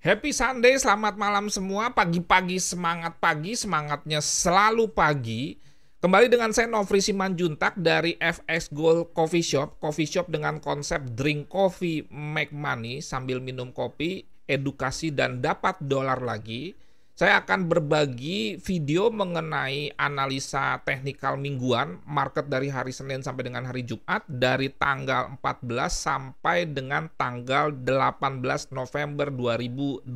Happy Sunday, selamat malam semua. Pagi-pagi semangat pagi, semangatnya selalu pagi. Kembali dengan saya Novri Simanjuntak dari FX Gold Coffee Shop. Coffee shop dengan konsep drink coffee, make money sambil minum kopi, edukasi dan dapat dolar lagi. Saya akan berbagi video mengenai analisa teknikal mingguan market dari hari Senin sampai dengan hari Jumat dari tanggal 14 sampai dengan tanggal 18 November 2022.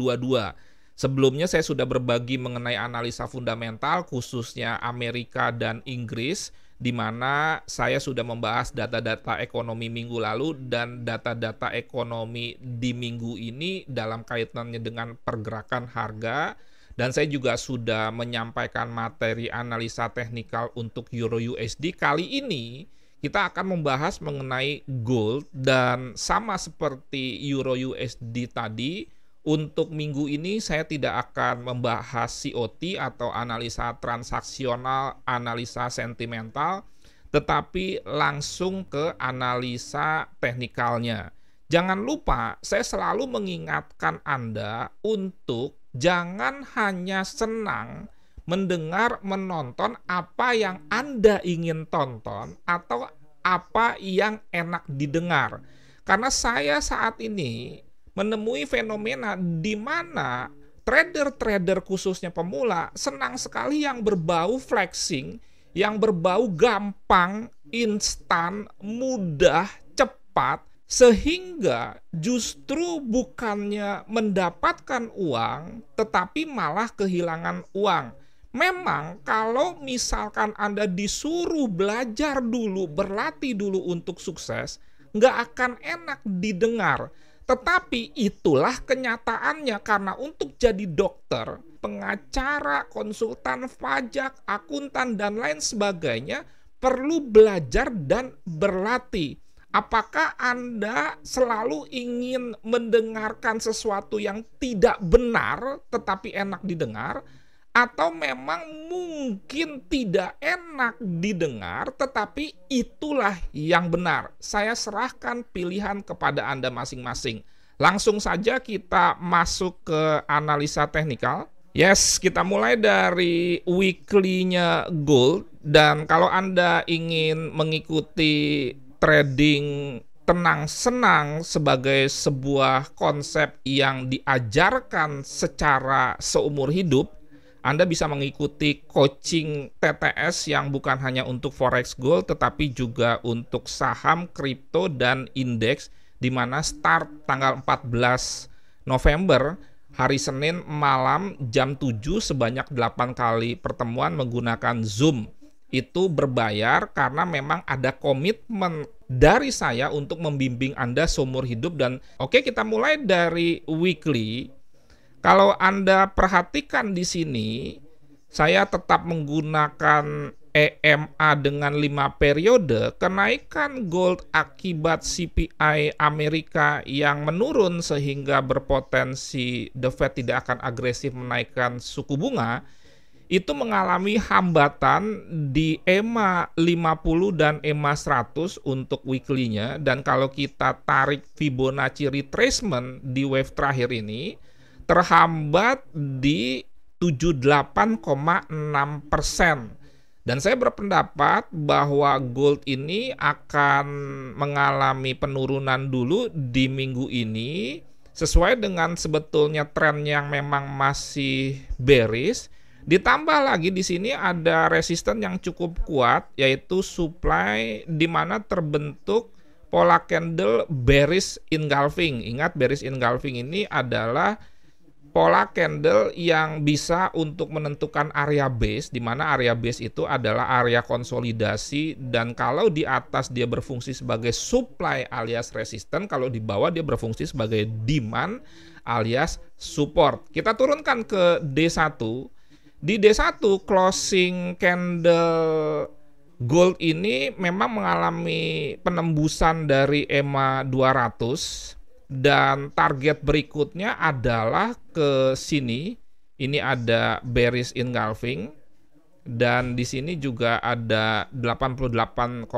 Sebelumnya saya sudah berbagi mengenai analisa fundamental khususnya Amerika dan Inggris di mana saya sudah membahas data-data ekonomi minggu lalu dan data-data ekonomi di minggu ini dalam kaitannya dengan pergerakan harga dan saya juga sudah menyampaikan materi analisa teknikal untuk Euro USD. Kali ini kita akan membahas mengenai gold dan sama seperti Euro USD tadi, untuk minggu ini saya tidak akan membahas COT atau analisa transaksional, analisa sentimental, tetapi langsung ke analisa teknikalnya. Jangan lupa, saya selalu mengingatkan Anda untuk Jangan hanya senang mendengar, menonton apa yang Anda ingin tonton atau apa yang enak didengar. Karena saya saat ini menemui fenomena di mana trader-trader khususnya pemula senang sekali yang berbau flexing, yang berbau gampang, instan, mudah, cepat, sehingga justru bukannya mendapatkan uang, tetapi malah kehilangan uang. Memang, kalau misalkan Anda disuruh belajar dulu, berlatih dulu untuk sukses, nggak akan enak didengar. Tetapi itulah kenyataannya, karena untuk jadi dokter, pengacara, konsultan pajak, akuntan, dan lain sebagainya perlu belajar dan berlatih Apakah Anda selalu ingin mendengarkan sesuatu yang tidak benar tetapi enak didengar? Atau memang mungkin tidak enak didengar, tetapi itulah yang benar. Saya serahkan pilihan kepada Anda masing-masing. Langsung saja kita masuk ke analisa teknikal. Yes, kita mulai dari weekly-nya gold. Dan kalau Anda ingin mengikuti trading tenang-senang sebagai sebuah konsep yang diajarkan secara seumur hidup, Anda bisa mengikuti coaching TTS yang bukan hanya untuk forex gold tetapi juga untuk saham, kripto dan indeks di mana start tanggal 14 November hari Senin malam jam 7 sebanyak 8 kali pertemuan menggunakan Zoom itu berbayar karena memang ada komitmen dari saya untuk membimbing Anda seumur hidup dan oke okay, kita mulai dari weekly. Kalau Anda perhatikan di sini saya tetap menggunakan EMA dengan 5 periode, kenaikan gold akibat CPI Amerika yang menurun sehingga berpotensi The Fed tidak akan agresif menaikkan suku bunga itu mengalami hambatan di EMA 50 dan EMA 100 untuk weekly-nya dan kalau kita tarik Fibonacci retracement di wave terakhir ini terhambat di 78,6 persen. Dan saya berpendapat bahwa gold ini akan mengalami penurunan dulu di minggu ini sesuai dengan sebetulnya tren yang memang masih bearish Ditambah lagi di sini ada resisten yang cukup kuat yaitu supply di mana terbentuk pola candle bearish engulfing. Ingat bearish engulfing ini adalah pola candle yang bisa untuk menentukan area base di mana area base itu adalah area konsolidasi dan kalau di atas dia berfungsi sebagai supply alias resisten, kalau di bawah dia berfungsi sebagai demand alias support. Kita turunkan ke D1 di D1 closing candle gold ini memang mengalami penembusan dari EMA 200 dan target berikutnya adalah ke sini. Ini ada bearish engulfing dan di sini juga ada 88,6%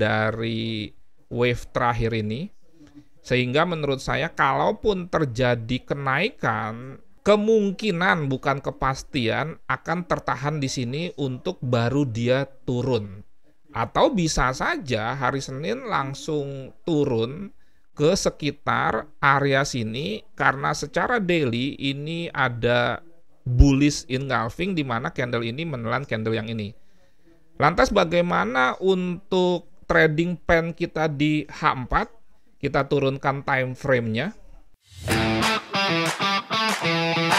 dari wave terakhir ini. Sehingga menurut saya kalaupun terjadi kenaikan kemungkinan bukan kepastian akan tertahan di sini untuk baru dia turun. Atau bisa saja hari Senin langsung turun ke sekitar area sini karena secara daily ini ada bullish engulfing di mana candle ini menelan candle yang ini. Lantas bagaimana untuk trading pen kita di H4? Kita turunkan time frame-nya. Música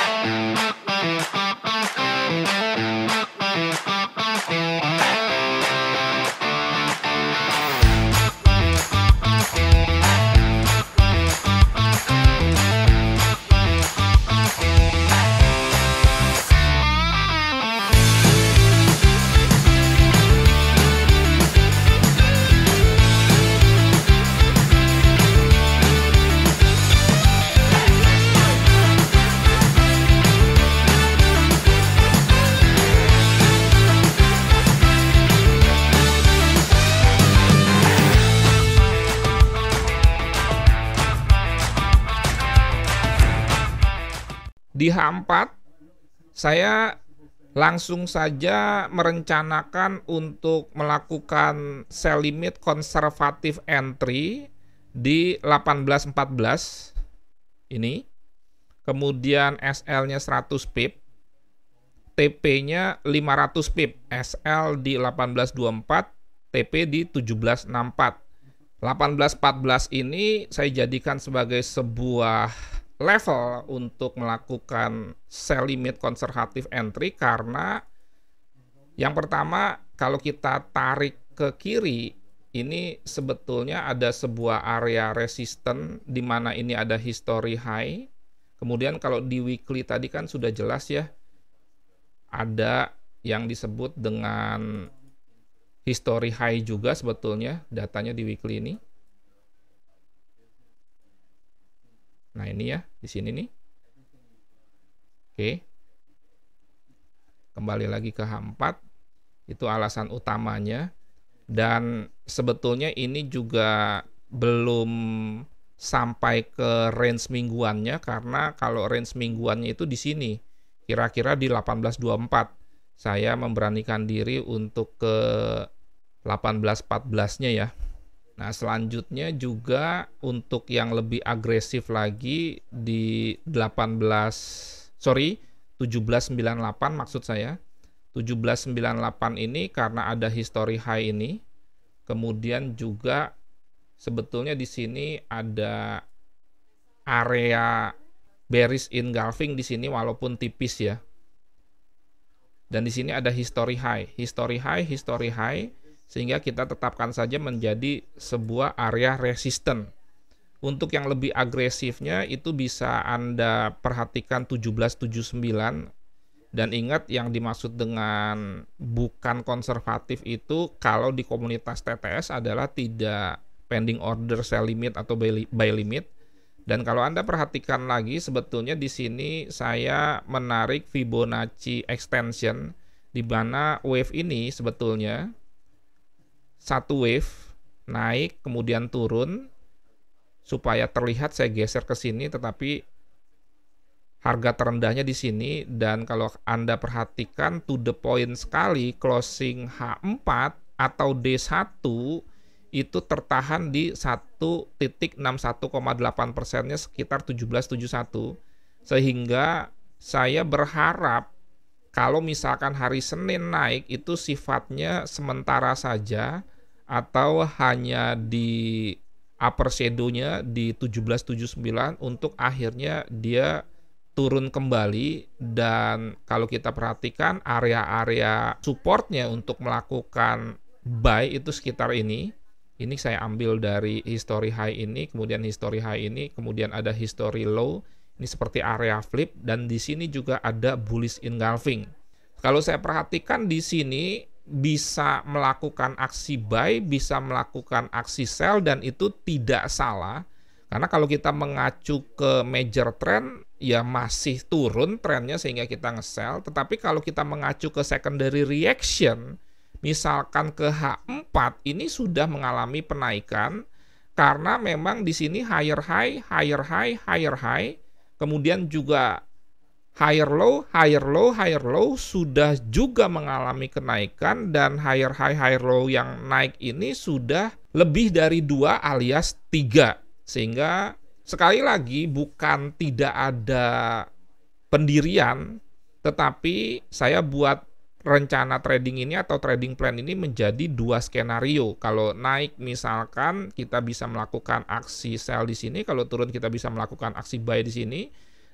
Di H4 saya langsung saja merencanakan untuk melakukan sell limit konservatif entry di 1814 ini. Kemudian SL-nya 100 pip, TP-nya 500 pip, SL di 1824, TP di 1764. 1814 ini saya jadikan sebagai sebuah level untuk melakukan sell limit konservatif entry karena yang pertama kalau kita tarik ke kiri ini sebetulnya ada sebuah area resisten di mana ini ada history high. Kemudian kalau di weekly tadi kan sudah jelas ya ada yang disebut dengan history high juga sebetulnya datanya di weekly ini. Nah, ini ya, di sini nih. Oke. Kembali lagi ke H4. Itu alasan utamanya. Dan sebetulnya ini juga belum sampai ke range mingguannya karena kalau range mingguannya itu di sini kira-kira di 1824 saya memberanikan diri untuk ke 1814-nya ya Nah, selanjutnya juga untuk yang lebih agresif lagi di 18 sorry 1798 maksud saya. 1798 ini karena ada history high ini. Kemudian juga sebetulnya di sini ada area bearish engulfing di sini walaupun tipis ya. Dan di sini ada history high, history high, history high sehingga kita tetapkan saja menjadi sebuah area resisten. Untuk yang lebih agresifnya itu bisa Anda perhatikan 1779 dan ingat yang dimaksud dengan bukan konservatif itu kalau di komunitas TTS adalah tidak pending order sell limit atau buy limit. Dan kalau Anda perhatikan lagi sebetulnya di sini saya menarik Fibonacci extension di mana wave ini sebetulnya satu wave naik kemudian turun supaya terlihat saya geser ke sini tetapi harga terendahnya di sini dan kalau Anda perhatikan to the point sekali closing H4 atau D1 itu tertahan di 1.61,8 persennya sekitar 1771 sehingga saya berharap kalau misalkan hari Senin naik itu sifatnya sementara saja atau hanya di upper shadow-nya di 1779 untuk akhirnya dia turun kembali dan kalau kita perhatikan area-area supportnya untuk melakukan buy itu sekitar ini ini saya ambil dari history high ini kemudian history high ini kemudian ada history low ini seperti area flip dan di sini juga ada bullish engulfing kalau saya perhatikan di sini bisa melakukan aksi buy, bisa melakukan aksi sell dan itu tidak salah. Karena kalau kita mengacu ke major trend ya masih turun trennya sehingga kita nge-sell, tetapi kalau kita mengacu ke secondary reaction misalkan ke H4 ini sudah mengalami penaikan karena memang di sini higher high, higher high, higher high, kemudian juga higher low, higher low, higher low sudah juga mengalami kenaikan dan higher high, higher low yang naik ini sudah lebih dari dua alias tiga sehingga sekali lagi bukan tidak ada pendirian tetapi saya buat rencana trading ini atau trading plan ini menjadi dua skenario. Kalau naik misalkan kita bisa melakukan aksi sell di sini, kalau turun kita bisa melakukan aksi buy di sini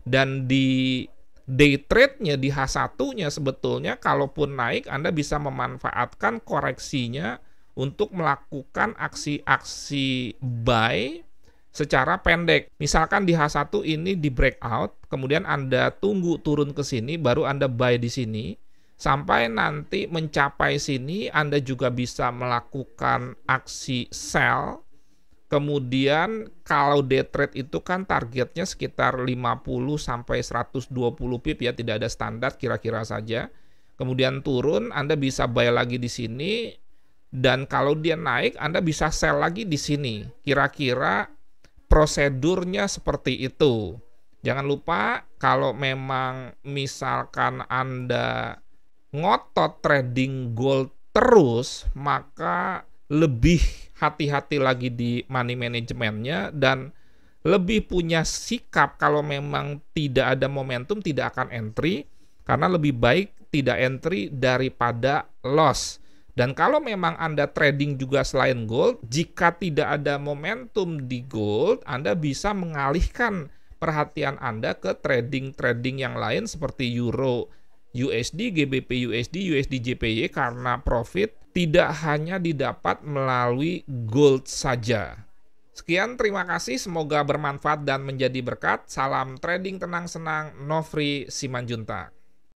dan di day trade-nya di H1-nya sebetulnya kalaupun naik Anda bisa memanfaatkan koreksinya untuk melakukan aksi-aksi buy secara pendek. Misalkan di H1 ini di breakout, kemudian Anda tunggu turun ke sini baru Anda buy di sini sampai nanti mencapai sini Anda juga bisa melakukan aksi sell Kemudian kalau day trade itu kan targetnya sekitar 50 sampai 120 pip ya, tidak ada standar kira-kira saja. Kemudian turun, Anda bisa buy lagi di sini dan kalau dia naik Anda bisa sell lagi di sini. Kira-kira prosedurnya seperti itu. Jangan lupa kalau memang misalkan Anda ngotot trading gold terus, maka lebih hati-hati lagi di money manajemennya dan lebih punya sikap kalau memang tidak ada momentum tidak akan entry karena lebih baik tidak entry daripada loss. Dan kalau memang Anda trading juga selain gold, jika tidak ada momentum di gold, Anda bisa mengalihkan perhatian Anda ke trading-trading yang lain seperti euro, USD, GBP, USD, USD, JPY karena profit tidak hanya didapat melalui gold saja. Sekian, terima kasih. Semoga bermanfaat dan menjadi berkat. Salam trading tenang senang, Novri Simanjuntak.